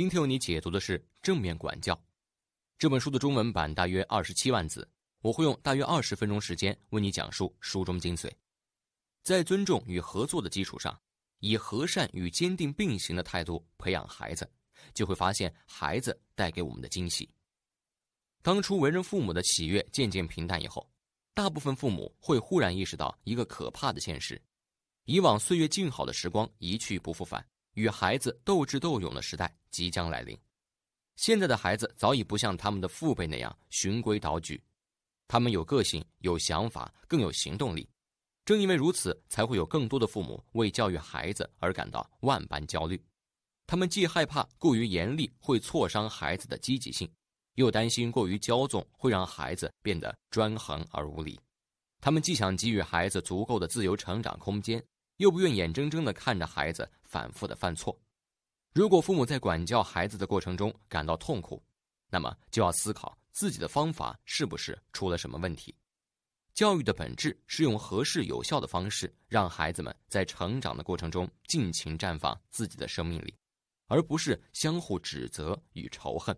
今天为你解读的是《正面管教》这本书的中文版，大约二十七万字。我会用大约二十分钟时间为你讲述书中精髓。在尊重与合作的基础上，以和善与坚定并行的态度培养孩子，就会发现孩子带给我们的惊喜。当初为人父母的喜悦渐渐平淡以后，大部分父母会忽然意识到一个可怕的现实：以往岁月静好的时光一去不复返。与孩子斗智斗勇的时代即将来临，现在的孩子早已不像他们的父辈那样循规蹈矩，他们有个性、有想法，更有行动力。正因为如此，才会有更多的父母为教育孩子而感到万般焦虑。他们既害怕过于严厉会挫伤孩子的积极性，又担心过于骄纵会让孩子变得专横而无理。他们既想给予孩子足够的自由成长空间。又不愿眼睁睁的看着孩子反复的犯错。如果父母在管教孩子的过程中感到痛苦，那么就要思考自己的方法是不是出了什么问题。教育的本质是用合适有效的方式，让孩子们在成长的过程中尽情绽放自己的生命力，而不是相互指责与仇恨。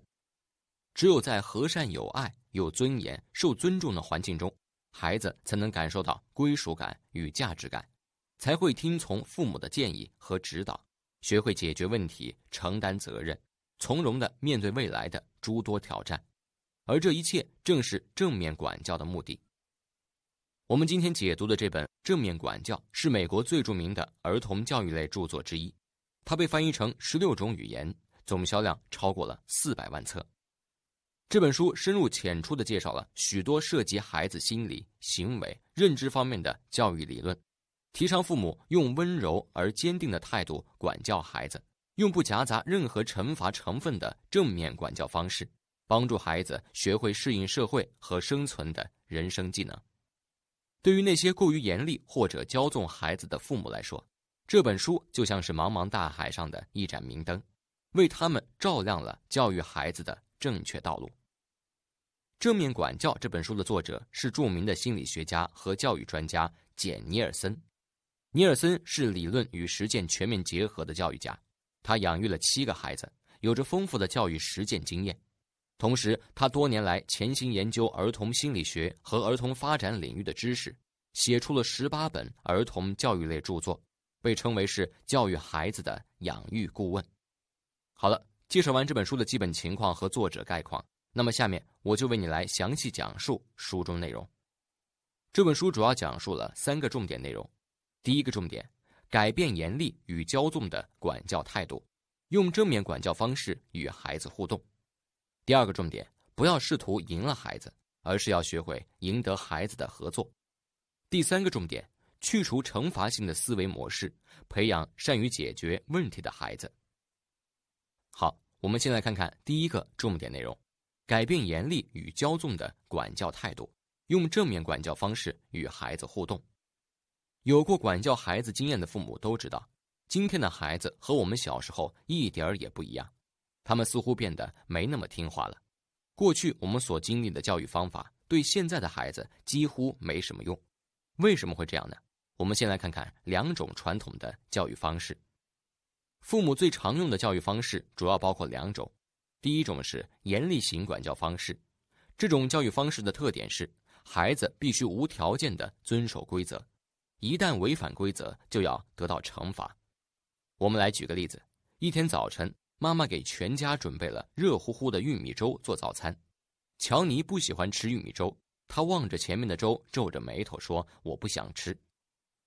只有在和善、有爱、有尊严、受尊重的环境中，孩子才能感受到归属感与价值感。才会听从父母的建议和指导，学会解决问题、承担责任，从容的面对未来的诸多挑战。而这一切正是正面管教的目的。我们今天解读的这本《正面管教》是美国最著名的儿童教育类著作之一，它被翻译成十六种语言，总销量超过了四百万册。这本书深入浅出的介绍了许多涉及孩子心理、行为、认知方面的教育理论。提倡父母用温柔而坚定的态度管教孩子，用不夹杂任何惩罚成分的正面管教方式，帮助孩子学会适应社会和生存的人生技能。对于那些过于严厉或者骄纵孩子的父母来说，这本书就像是茫茫大海上的一盏明灯，为他们照亮了教育孩子的正确道路。《正面管教》这本书的作者是著名的心理学家和教育专家简·尼尔森。尼尔森是理论与实践全面结合的教育家，他养育了七个孩子，有着丰富的教育实践经验。同时，他多年来潜心研究儿童心理学和儿童发展领域的知识，写出了十八本儿童教育类著作，被称为是教育孩子的养育顾问。好了，介绍完这本书的基本情况和作者概况，那么下面我就为你来详细讲述书中内容。这本书主要讲述了三个重点内容。第一个重点，改变严厉与骄纵的管教态度，用正面管教方式与孩子互动。第二个重点，不要试图赢了孩子，而是要学会赢得孩子的合作。第三个重点，去除惩罚性的思维模式，培养善于解决问题的孩子。好，我们现在看看第一个重点内容：改变严厉与骄纵的管教态度，用正面管教方式与孩子互动。有过管教孩子经验的父母都知道，今天的孩子和我们小时候一点儿也不一样，他们似乎变得没那么听话了。过去我们所经历的教育方法对现在的孩子几乎没什么用。为什么会这样呢？我们先来看看两种传统的教育方式。父母最常用的教育方式主要包括两种，第一种是严厉型管教方式，这种教育方式的特点是孩子必须无条件地遵守规则。一旦违反规则，就要得到惩罚。我们来举个例子：一天早晨，妈妈给全家准备了热乎乎的玉米粥做早餐。乔尼不喜欢吃玉米粥，他望着前面的粥，皱着眉头说：“我不想吃。”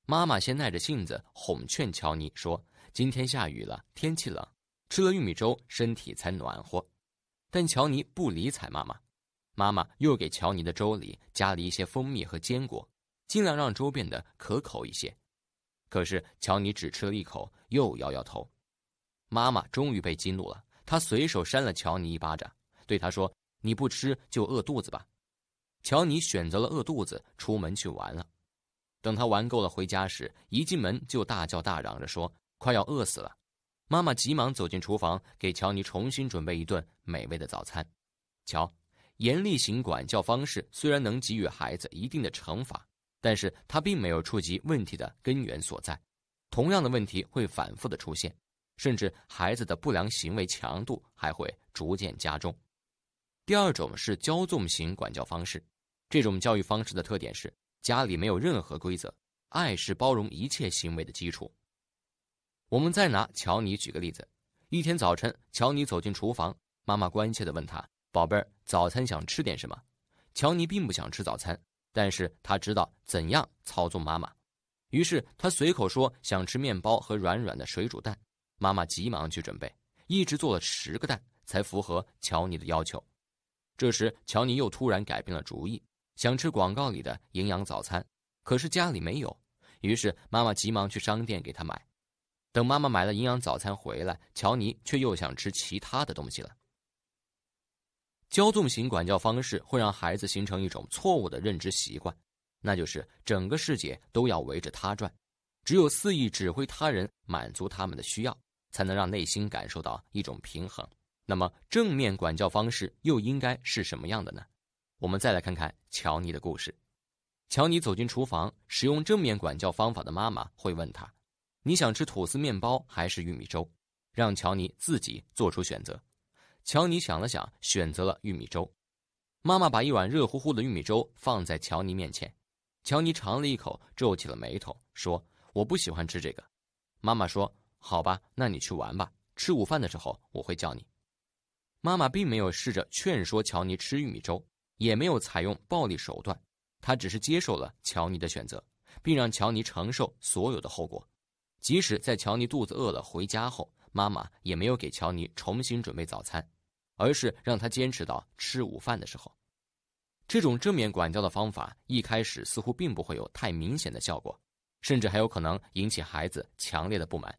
妈妈先耐着性子哄劝乔尼说：“今天下雨了，天气冷，吃了玉米粥身体才暖和。”但乔尼不理睬妈妈。妈妈又给乔尼的粥里加了一些蜂蜜和坚果。尽量让粥变得可口一些，可是乔尼只吃了一口，又摇摇头。妈妈终于被激怒了，她随手扇了乔尼一巴掌，对他说：“你不吃就饿肚子吧。”乔尼选择了饿肚子，出门去玩了。等他玩够了回家时，一进门就大叫大嚷着说：“快要饿死了！”妈妈急忙走进厨房，给乔尼重新准备一顿美味的早餐。瞧，严厉型管教方式虽然能给予孩子一定的惩罚。但是他并没有触及问题的根源所在，同样的问题会反复的出现，甚至孩子的不良行为强度还会逐渐加重。第二种是骄纵型管教方式，这种教育方式的特点是家里没有任何规则，爱是包容一切行为的基础。我们再拿乔尼举个例子，一天早晨，乔尼走进厨房，妈妈关切的问他：“宝贝儿，早餐想吃点什么？”乔尼并不想吃早餐。但是他知道怎样操纵妈妈，于是他随口说想吃面包和软软的水煮蛋。妈妈急忙去准备，一直做了十个蛋才符合乔尼的要求。这时，乔尼又突然改变了主意，想吃广告里的营养早餐，可是家里没有，于是妈妈急忙去商店给他买。等妈妈买了营养早餐回来，乔尼却又想吃其他的东西了。骄纵型管教方式会让孩子形成一种错误的认知习惯，那就是整个世界都要围着他转，只有肆意指挥他人、满足他们的需要，才能让内心感受到一种平衡。那么，正面管教方式又应该是什么样的呢？我们再来看看乔尼的故事。乔尼走进厨房，使用正面管教方法的妈妈会问他：“你想吃吐司面包还是玉米粥？”让乔尼自己做出选择。乔尼想了想，选择了玉米粥。妈妈把一碗热乎乎的玉米粥放在乔尼面前。乔尼尝了一口，皱起了眉头，说：“我不喜欢吃这个。”妈妈说：“好吧，那你去玩吧。吃午饭的时候我会叫你。”妈妈并没有试着劝说乔尼吃玉米粥，也没有采用暴力手段，她只是接受了乔尼的选择，并让乔尼承受所有的后果。即使在乔尼肚子饿了回家后，妈妈也没有给乔尼重新准备早餐。而是让他坚持到吃午饭的时候，这种正面管教的方法一开始似乎并不会有太明显的效果，甚至还有可能引起孩子强烈的不满。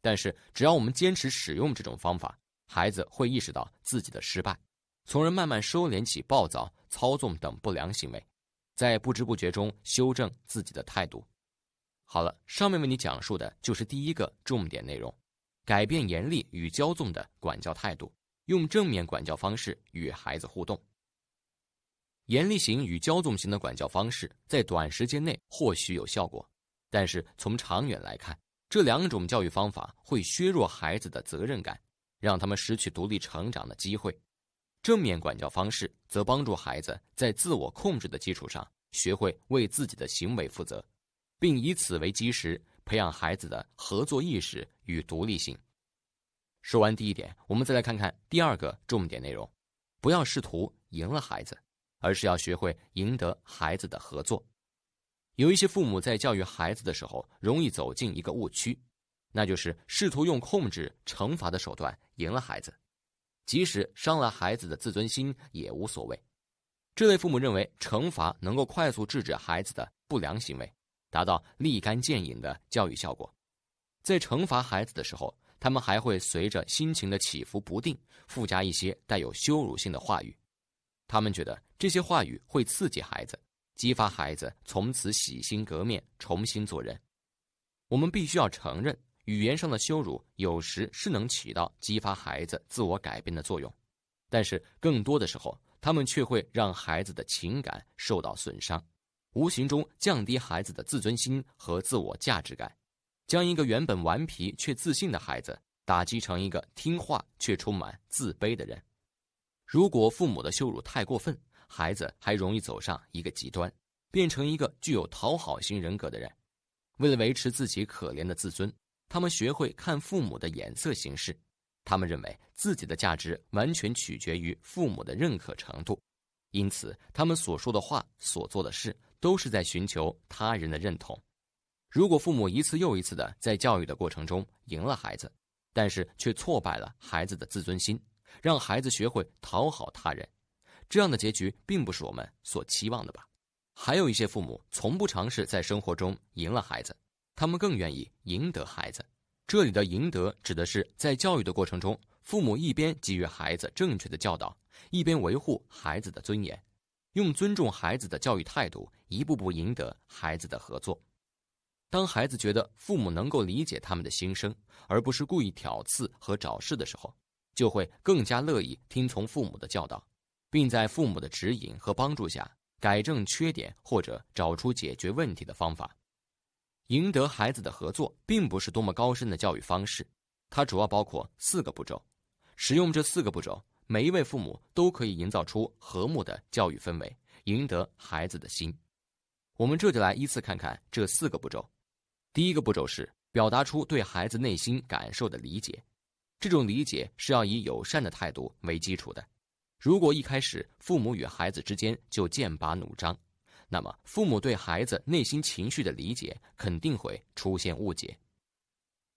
但是，只要我们坚持使用这种方法，孩子会意识到自己的失败，从而慢慢收敛起暴躁、操纵等不良行为，在不知不觉中修正自己的态度。好了，上面为你讲述的就是第一个重点内容：改变严厉与骄纵的管教态度。用正面管教方式与孩子互动。严厉型与骄纵型的管教方式在短时间内或许有效果，但是从长远来看，这两种教育方法会削弱孩子的责任感，让他们失去独立成长的机会。正面管教方式则帮助孩子在自我控制的基础上，学会为自己的行为负责，并以此为基石培养孩子的合作意识与独立性。说完第一点，我们再来看看第二个重点内容：不要试图赢了孩子，而是要学会赢得孩子的合作。有一些父母在教育孩子的时候，容易走进一个误区，那就是试图用控制、惩罚的手段赢了孩子，即使伤了孩子的自尊心也无所谓。这类父母认为，惩罚能够快速制止孩子的不良行为，达到立竿见影的教育效果。在惩罚孩子的时候，他们还会随着心情的起伏不定，附加一些带有羞辱性的话语。他们觉得这些话语会刺激孩子，激发孩子从此洗心革面，重新做人。我们必须要承认，语言上的羞辱有时是能起到激发孩子自我改变的作用，但是更多的时候，他们却会让孩子的情感受到损伤，无形中降低孩子的自尊心和自我价值感。将一个原本顽皮却自信的孩子打击成一个听话却充满自卑的人。如果父母的羞辱太过分，孩子还容易走上一个极端，变成一个具有讨好型人格的人。为了维持自己可怜的自尊，他们学会看父母的眼色行事。他们认为自己的价值完全取决于父母的认可程度，因此他们所说的话、所做的事都是在寻求他人的认同。如果父母一次又一次的在教育的过程中赢了孩子，但是却挫败了孩子的自尊心，让孩子学会讨好他人，这样的结局并不是我们所期望的吧？还有一些父母从不尝试在生活中赢了孩子，他们更愿意赢得孩子。这里的“赢得”指的是在教育的过程中，父母一边给予孩子正确的教导，一边维护孩子的尊严，用尊重孩子的教育态度，一步步赢得孩子的合作。当孩子觉得父母能够理解他们的心声，而不是故意挑刺和找事的时候，就会更加乐意听从父母的教导，并在父母的指引和帮助下改正缺点或者找出解决问题的方法。赢得孩子的合作并不是多么高深的教育方式，它主要包括四个步骤。使用这四个步骤，每一位父母都可以营造出和睦的教育氛围，赢得孩子的心。我们这就来依次看看这四个步骤。第一个步骤是表达出对孩子内心感受的理解，这种理解是要以友善的态度为基础的。如果一开始父母与孩子之间就剑拔弩张，那么父母对孩子内心情绪的理解肯定会出现误解。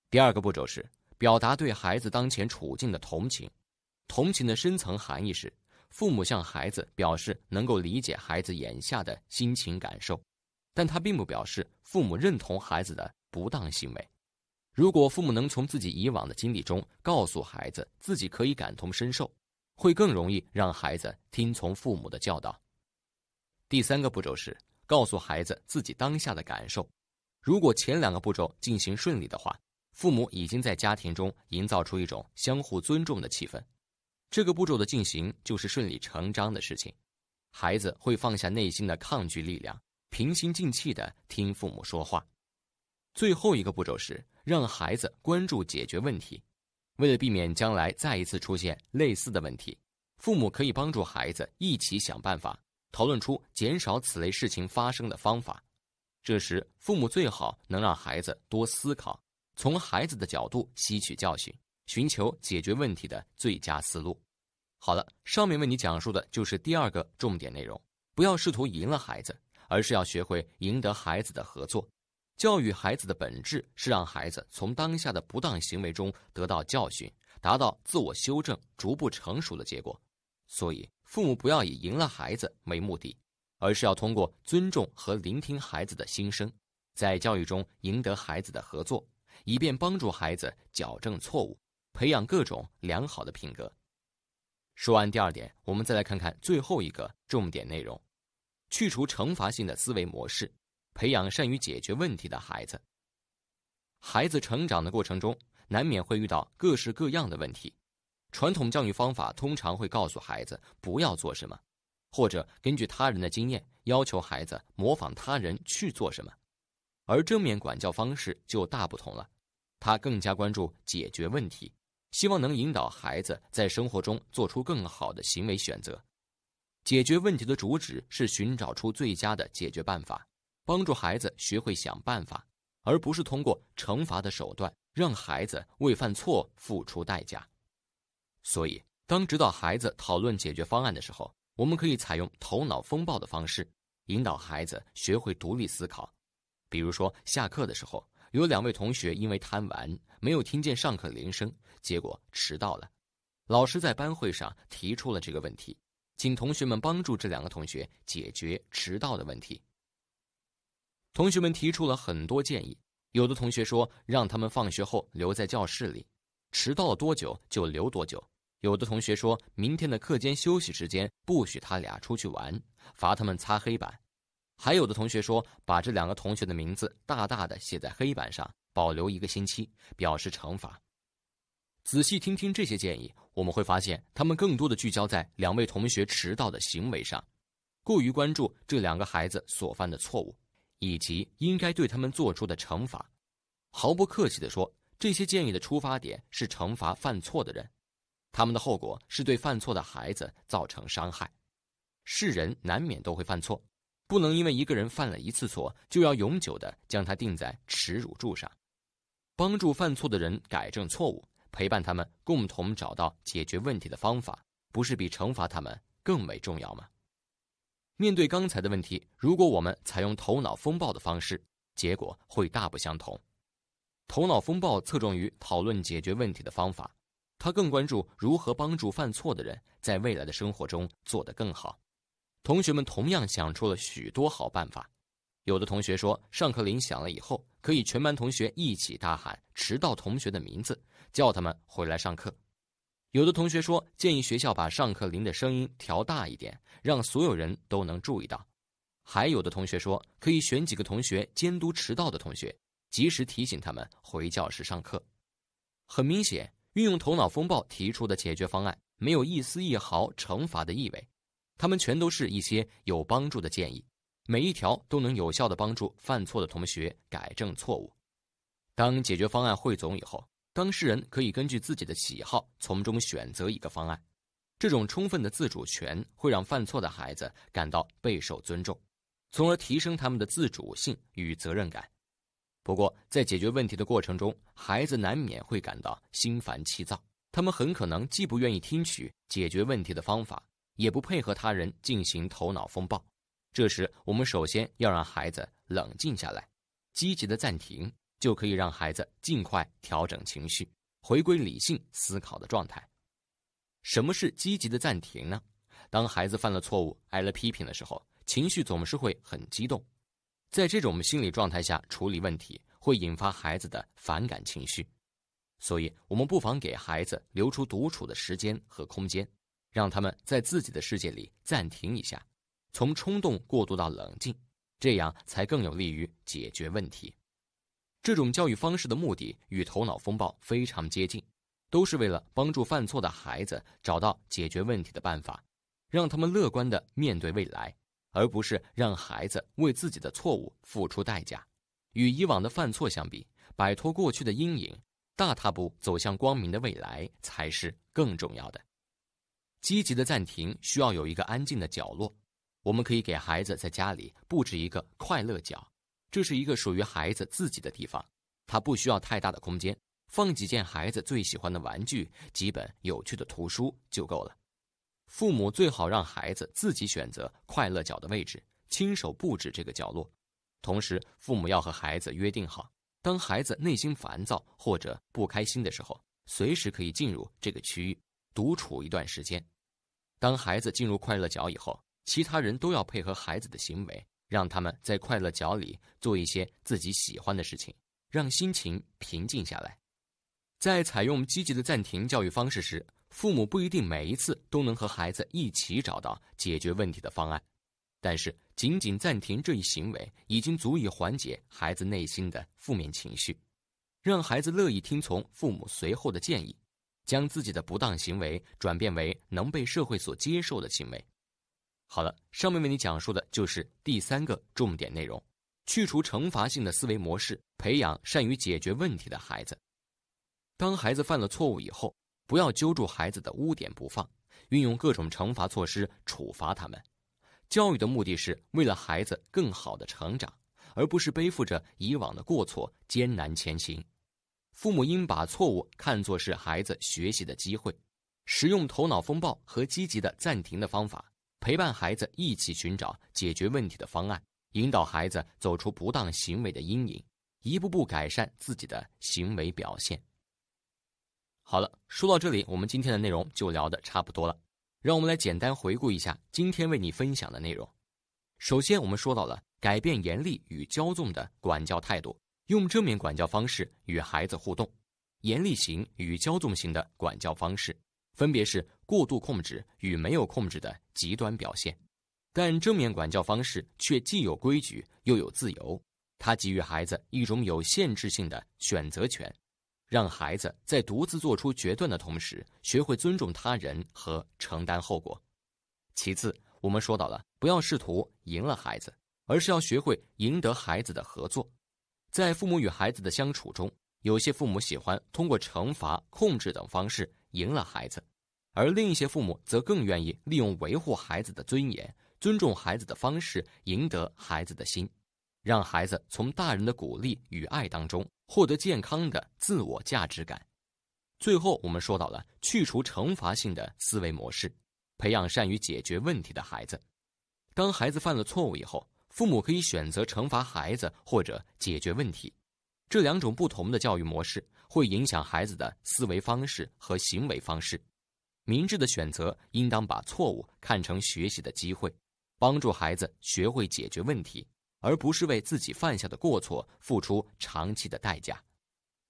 第二个步骤是表达对孩子当前处境的同情，同情的深层含义是父母向孩子表示能够理解孩子眼下的心情感受。但他并不表示父母认同孩子的不当行为。如果父母能从自己以往的经历中告诉孩子自己可以感同身受，会更容易让孩子听从父母的教导。第三个步骤是告诉孩子自己当下的感受。如果前两个步骤进行顺利的话，父母已经在家庭中营造出一种相互尊重的气氛，这个步骤的进行就是顺理成章的事情。孩子会放下内心的抗拒力量。平心静气地听父母说话，最后一个步骤是让孩子关注解决问题。为了避免将来再一次出现类似的问题，父母可以帮助孩子一起想办法，讨论出减少此类事情发生的方法。这时，父母最好能让孩子多思考，从孩子的角度吸取教训，寻求解决问题的最佳思路。好了，上面为你讲述的就是第二个重点内容：不要试图赢了孩子。而是要学会赢得孩子的合作。教育孩子的本质是让孩子从当下的不当行为中得到教训，达到自我修正、逐步成熟的结果。所以，父母不要以赢了孩子为目的，而是要通过尊重和聆听孩子的心声，在教育中赢得孩子的合作，以便帮助孩子矫正错误，培养各种良好的品格。说完第二点，我们再来看看最后一个重点内容。去除惩罚性的思维模式，培养善于解决问题的孩子。孩子成长的过程中，难免会遇到各式各样的问题。传统教育方法通常会告诉孩子不要做什么，或者根据他人的经验要求孩子模仿他人去做什么，而正面管教方式就大不同了。他更加关注解决问题，希望能引导孩子在生活中做出更好的行为选择。解决问题的主旨是寻找出最佳的解决办法，帮助孩子学会想办法，而不是通过惩罚的手段让孩子为犯错付出代价。所以，当指导孩子讨论解决方案的时候，我们可以采用头脑风暴的方式，引导孩子学会独立思考。比如说，下课的时候，有两位同学因为贪玩没有听见上课铃声，结果迟到了。老师在班会上提出了这个问题。请同学们帮助这两个同学解决迟到的问题。同学们提出了很多建议，有的同学说让他们放学后留在教室里，迟到多久就留多久；有的同学说明天的课间休息时间不许他俩出去玩，罚他们擦黑板；还有的同学说把这两个同学的名字大大的写在黑板上，保留一个星期，表示惩罚。仔细听听这些建议，我们会发现他们更多的聚焦在两位同学迟到的行为上，过于关注这两个孩子所犯的错误，以及应该对他们做出的惩罚。毫不客气地说，这些建议的出发点是惩罚犯错的人，他们的后果是对犯错的孩子造成伤害。是人难免都会犯错，不能因为一个人犯了一次错，就要永久的将他钉在耻辱柱上。帮助犯错的人改正错误。陪伴他们，共同找到解决问题的方法，不是比惩罚他们更为重要吗？面对刚才的问题，如果我们采用头脑风暴的方式，结果会大不相同。头脑风暴侧重于讨论解决问题的方法，他更关注如何帮助犯错的人在未来的生活中做得更好。同学们同样想出了许多好办法。有的同学说，上课铃响了以后，可以全班同学一起大喊迟到同学的名字。叫他们回来上课。有的同学说，建议学校把上课铃的声音调大一点，让所有人都能注意到。还有的同学说，可以选几个同学监督迟到的同学，及时提醒他们回教室上课。很明显，运用头脑风暴提出的解决方案没有一丝一毫惩罚的意味，他们全都是一些有帮助的建议，每一条都能有效的帮助犯错的同学改正错误。当解决方案汇总以后。当事人可以根据自己的喜好从中选择一个方案，这种充分的自主权会让犯错的孩子感到备受尊重，从而提升他们的自主性与责任感。不过，在解决问题的过程中，孩子难免会感到心烦气躁，他们很可能既不愿意听取解决问题的方法，也不配合他人进行头脑风暴。这时，我们首先要让孩子冷静下来，积极的暂停。就可以让孩子尽快调整情绪，回归理性思考的状态。什么是积极的暂停呢？当孩子犯了错误、挨了批评的时候，情绪总是会很激动。在这种心理状态下处理问题，会引发孩子的反感情绪。所以，我们不妨给孩子留出独处的时间和空间，让他们在自己的世界里暂停一下，从冲动过渡到冷静，这样才更有利于解决问题。这种教育方式的目的与头脑风暴非常接近，都是为了帮助犯错的孩子找到解决问题的办法，让他们乐观地面对未来，而不是让孩子为自己的错误付出代价。与以往的犯错相比，摆脱过去的阴影，大踏步走向光明的未来才是更重要的。积极的暂停需要有一个安静的角落，我们可以给孩子在家里布置一个快乐角。这是一个属于孩子自己的地方，他不需要太大的空间，放几件孩子最喜欢的玩具，几本有趣的图书就够了。父母最好让孩子自己选择快乐角的位置，亲手布置这个角落。同时，父母要和孩子约定好，当孩子内心烦躁或者不开心的时候，随时可以进入这个区域独处一段时间。当孩子进入快乐角以后，其他人都要配合孩子的行为。让他们在快乐角里做一些自己喜欢的事情，让心情平静下来。在采用积极的暂停教育方式时，父母不一定每一次都能和孩子一起找到解决问题的方案，但是仅仅暂停这一行为已经足以缓解孩子内心的负面情绪，让孩子乐意听从父母随后的建议，将自己的不当行为转变为能被社会所接受的行为。好了，上面为你讲述的就是第三个重点内容：去除惩罚性的思维模式，培养善于解决问题的孩子。当孩子犯了错误以后，不要揪住孩子的污点不放，运用各种惩罚措施处罚他们。教育的目的是为了孩子更好的成长，而不是背负着以往的过错艰难前行。父母应把错误看作是孩子学习的机会，使用头脑风暴和积极的暂停的方法。陪伴孩子一起寻找解决问题的方案，引导孩子走出不当行为的阴影，一步步改善自己的行为表现。好了，说到这里，我们今天的内容就聊的差不多了。让我们来简单回顾一下今天为你分享的内容。首先，我们说到了改变严厉与骄纵的管教态度，用正面管教方式与孩子互动，严厉型与骄纵型的管教方式。分别是过度控制与没有控制的极端表现，但正面管教方式却既有规矩又有自由，它给予孩子一种有限制性的选择权，让孩子在独自做出决断的同时，学会尊重他人和承担后果。其次，我们说到了不要试图赢了孩子，而是要学会赢得孩子的合作。在父母与孩子的相处中，有些父母喜欢通过惩罚、控制等方式赢了孩子。而另一些父母则更愿意利用维护孩子的尊严、尊重孩子的方式赢得孩子的心，让孩子从大人的鼓励与爱当中获得健康的自我价值感。最后，我们说到了去除惩罚性的思维模式，培养善于解决问题的孩子。当孩子犯了错误以后，父母可以选择惩罚孩子或者解决问题，这两种不同的教育模式会影响孩子的思维方式和行为方式。明智的选择应当把错误看成学习的机会，帮助孩子学会解决问题，而不是为自己犯下的过错付出长期的代价。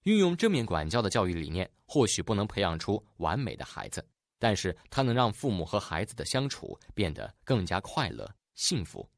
运用正面管教的教育理念，或许不能培养出完美的孩子，但是它能让父母和孩子的相处变得更加快乐、幸福。